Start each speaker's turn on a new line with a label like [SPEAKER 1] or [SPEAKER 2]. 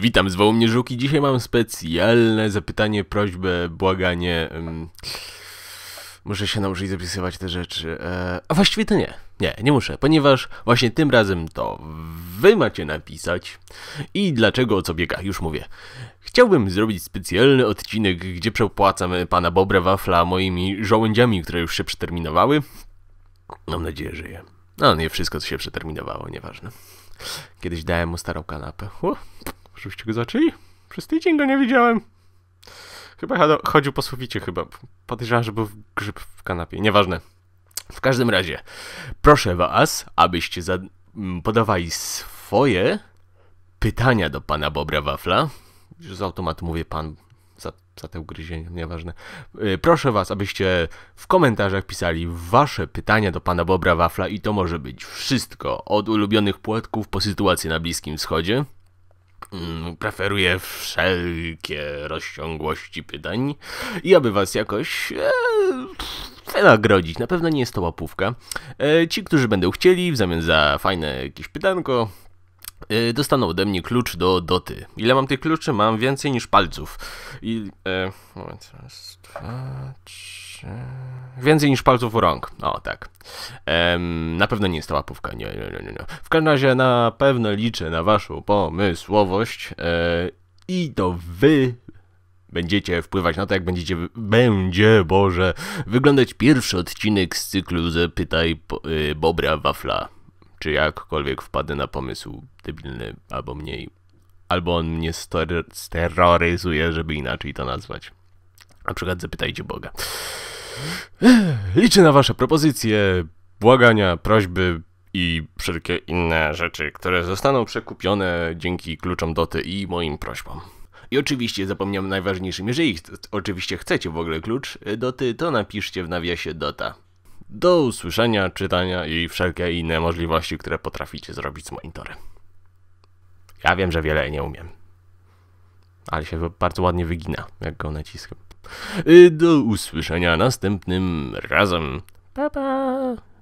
[SPEAKER 1] Witam, zwołał mnie Żuki. dzisiaj mam specjalne zapytanie, prośbę, błaganie. muszę się nauczyć zapisywać te rzeczy. E, a właściwie to nie. Nie, nie muszę, ponieważ właśnie tym razem to wy macie napisać. I dlaczego o co biega, już mówię. Chciałbym zrobić specjalny odcinek, gdzie przepłacam e, pana Bobre Wafla moimi żołędziami, które już się przeterminowały. Mam nadzieję, że je. No, nie wszystko, co się przeterminowało, nieważne. Kiedyś dałem mu starą kanapę. Uh. Żeście go zaczęli? Przez tydzień go nie widziałem. Chyba chodził po suficie chyba. Podejrzewam, że był grzyb w kanapie. Nieważne. W każdym razie, proszę was, abyście podawali swoje pytania do pana Bobra Wafla. Z automatu mówię pan za, za te ugryzienie, nieważne. Y, proszę was, abyście w komentarzach pisali wasze pytania do pana Bobra Wafla i to może być wszystko. Od ulubionych płatków po sytuację na Bliskim Wschodzie, Mm, preferuję wszelkie rozciągłości pytań i aby was jakoś e, wynagrodzić. nagrodzić. Na pewno nie jest to łapówka. E, ci, którzy będą chcieli, w zamian za fajne jakieś pytanko, Y, dostaną ode mnie klucz do doty. Ile mam tych kluczy? Mam więcej niż palców. I, e, moment, raz, dwa, trzy... Więcej niż palców rąk. O, tak. Ehm, na pewno nie jest to łapówka. Nie, nie, nie, nie. W każdym razie na pewno liczę na waszą pomysłowość e, i to wy będziecie wpływać na to, jak będziecie, będzie, Boże, wyglądać pierwszy odcinek z cyklu Zapytaj y, Bobra Wafla czy jakkolwiek wpadnę na pomysł debilny albo mniej. Albo on mnie steroryzuje, żeby inaczej to nazwać. Na przykład zapytajcie Boga. Liczę na Wasze propozycje, błagania, prośby i wszelkie inne rzeczy, które zostaną przekupione dzięki kluczom Doty i moim prośbom. I oczywiście zapomniałem najważniejszym, jeżeli oczywiście chcecie w ogóle klucz Doty, to napiszcie w nawiasie Dota. Do usłyszenia, czytania i wszelkie inne możliwości, które potraficie zrobić z monitorem. Ja wiem, że wiele nie umiem. Ale się bardzo ładnie wygina, jak go naciskam. Y, do usłyszenia następnym razem. Pa, pa.